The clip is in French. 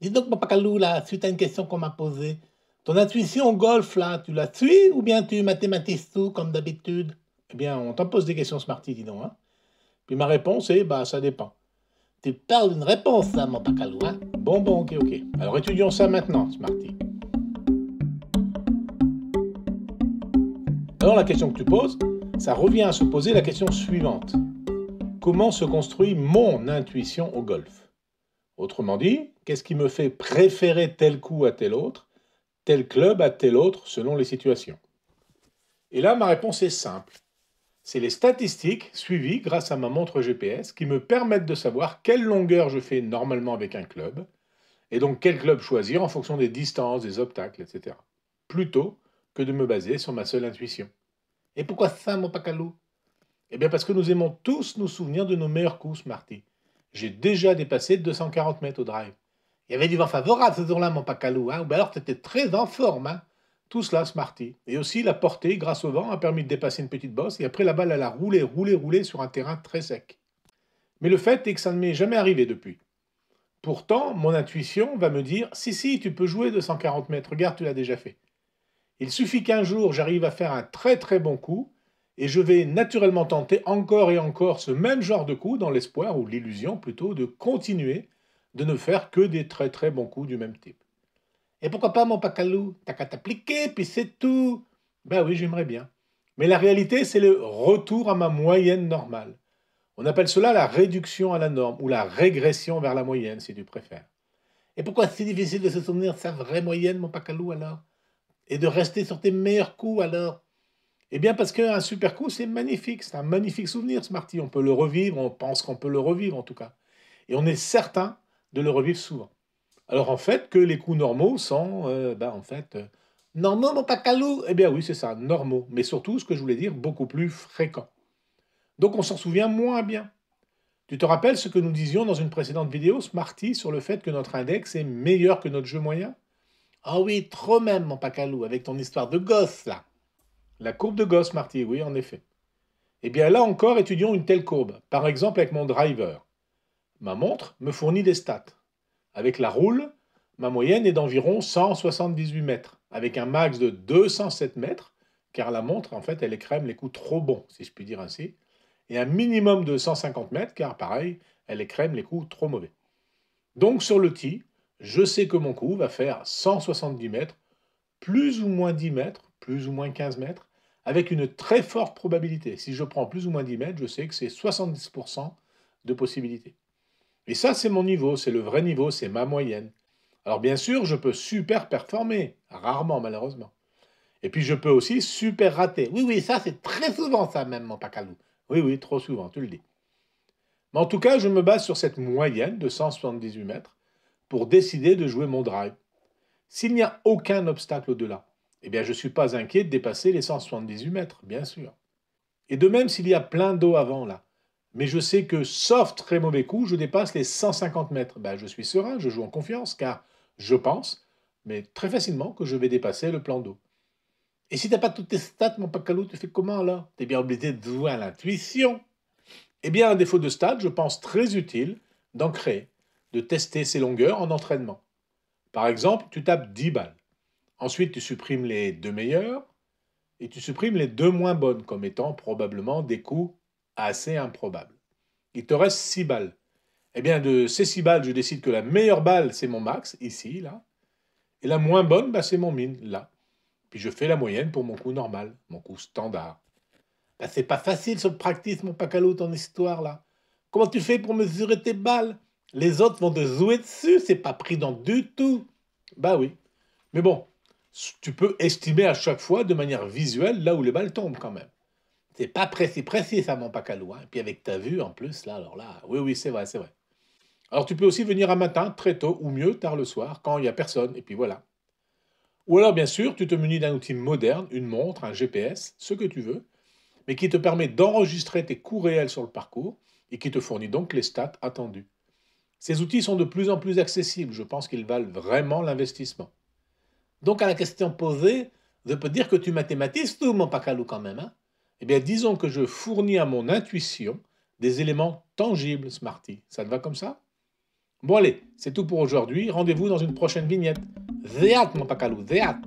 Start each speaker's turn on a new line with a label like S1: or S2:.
S1: Dis donc, mon là, suite à une question qu'on m'a posée, ton intuition au golf, là, tu la suis ou bien tu mathématises tout comme d'habitude Eh bien, on t'en pose des questions, Smarty, dis donc. Hein Puis ma réponse est, bah, ça dépend. Tu parles d'une réponse, ça, hein, mon pacalou. Hein. Bon, bon, ok, ok. Alors étudions ça maintenant, Smarty. Alors la question que tu poses, ça revient à se poser la question suivante. Comment se construit mon intuition au golf Autrement dit, qu'est-ce qui me fait préférer tel coup à tel autre, tel club à tel autre selon les situations Et là, ma réponse est simple. C'est les statistiques suivies grâce à ma montre GPS qui me permettent de savoir quelle longueur je fais normalement avec un club, et donc quel club choisir en fonction des distances, des obstacles, etc. Plutôt que de me baser sur ma seule intuition. Et pourquoi ça, mon pacalou Eh bien parce que nous aimons tous nous souvenir de nos meilleurs coups, Marty j'ai déjà dépassé 240 mètres au drive. Il y avait du vent favorable ce jour-là, mon Pacalou. Hein, ou alors, tu étais très en forme. Hein. Tout cela, Smarty. Et aussi, la portée, grâce au vent, a permis de dépasser une petite bosse. Et après, la balle, elle a roulé, roulé, roulé sur un terrain très sec. Mais le fait est que ça ne m'est jamais arrivé depuis. Pourtant, mon intuition va me dire Si, si, tu peux jouer 240 mètres. Regarde, tu l'as déjà fait. Il suffit qu'un jour, j'arrive à faire un très, très bon coup et je vais naturellement tenter encore et encore ce même genre de coup dans l'espoir, ou l'illusion plutôt, de continuer de ne faire que des très très bons coups du même type. Et pourquoi pas, mon pacalou T'as qu'à t'appliquer, puis c'est tout Ben oui, j'aimerais bien. Mais la réalité, c'est le retour à ma moyenne normale. On appelle cela la réduction à la norme, ou la régression vers la moyenne, si tu préfères. Et pourquoi c'est difficile de se souvenir de sa vraie moyenne, mon pacalou, alors Et de rester sur tes meilleurs coups, alors eh bien parce qu'un super coup, c'est magnifique, c'est un magnifique souvenir, Smarty. On peut le revivre, on pense qu'on peut le revivre en tout cas. Et on est certain de le revivre souvent. Alors en fait, que les coups normaux sont, euh, ben, en fait, euh, normaux, mon pacalou Eh bien oui, c'est ça, normaux. Mais surtout, ce que je voulais dire, beaucoup plus fréquents. Donc on s'en souvient moins bien. Tu te rappelles ce que nous disions dans une précédente vidéo, Smarty, sur le fait que notre index est meilleur que notre jeu moyen Ah oui, trop même, mon Pacalou, avec ton histoire de gosse, là. La courbe de Gauss, Marty, oui, en effet. Eh bien là encore, étudions une telle courbe, par exemple avec mon driver. Ma montre me fournit des stats. Avec la roule, ma moyenne est d'environ 178 mètres, avec un max de 207 mètres, car la montre, en fait, elle écrème les coups trop bons, si je puis dire ainsi, et un minimum de 150 mètres, car pareil, elle écrème les coups trop mauvais. Donc sur le T, je sais que mon coup va faire 170 mètres, plus ou moins 10 mètres, plus ou moins 15 mètres, avec une très forte probabilité. Si je prends plus ou moins 10 mètres, je sais que c'est 70% de possibilité. Et ça, c'est mon niveau, c'est le vrai niveau, c'est ma moyenne. Alors bien sûr, je peux super performer, rarement malheureusement. Et puis je peux aussi super rater. Oui, oui, ça c'est très souvent ça même, mon pacalou. Oui, oui, trop souvent, tu le dis. Mais en tout cas, je me base sur cette moyenne de 178 mètres pour décider de jouer mon drive. S'il n'y a aucun obstacle au-delà, eh bien, je ne suis pas inquiet de dépasser les 178 mètres, bien sûr. Et de même s'il y a plein d'eau avant là. Mais je sais que, sauf très mauvais coup, je dépasse les 150 mètres. Ben, je suis serein, je joue en confiance, car je pense, mais très facilement, que je vais dépasser le plan d'eau. Et si tu n'as pas toutes tes stats, mon pacalou, tu fais comment là es bien obligé de jouer à l'intuition. Eh bien, à défaut de stats, je pense très utile d'en créer, de tester ses longueurs en entraînement. Par exemple, tu tapes 10 balles. Ensuite, tu supprimes les deux meilleures et tu supprimes les deux moins bonnes comme étant probablement des coups assez improbables. Il te reste 6 balles. Eh bien, de ces 6 balles, je décide que la meilleure balle, c'est mon max, ici, là. Et la moins bonne, bah, c'est mon min, là. Puis je fais la moyenne pour mon coup normal, mon coup standard. Bah, c'est pas facile, ce practice, mon pacalou, ton histoire, là. Comment tu fais pour mesurer tes balles Les autres vont te jouer dessus, c'est pas prudent du tout. Bah oui. Mais bon, tu peux estimer à chaque fois de manière visuelle là où les balles tombent quand même. C'est pas précis, précisément pas loin. Hein. Et Puis avec ta vue en plus, là, alors là, oui, oui, c'est vrai, c'est vrai. Alors tu peux aussi venir un matin, très tôt, ou mieux, tard le soir, quand il n'y a personne, et puis voilà. Ou alors, bien sûr, tu te munis d'un outil moderne, une montre, un GPS, ce que tu veux, mais qui te permet d'enregistrer tes coûts réels sur le parcours et qui te fournit donc les stats attendues. Ces outils sont de plus en plus accessibles, je pense qu'ils valent vraiment l'investissement. Donc à la question posée, je peux dire que tu mathématises tout, mon pacalou, quand même. Hein. eh bien, disons que je fournis à mon intuition des éléments tangibles, Smarty. Ça te va comme ça Bon allez, c'est tout pour aujourd'hui. Rendez-vous dans une prochaine vignette. Zéat, mon pacalou, zéat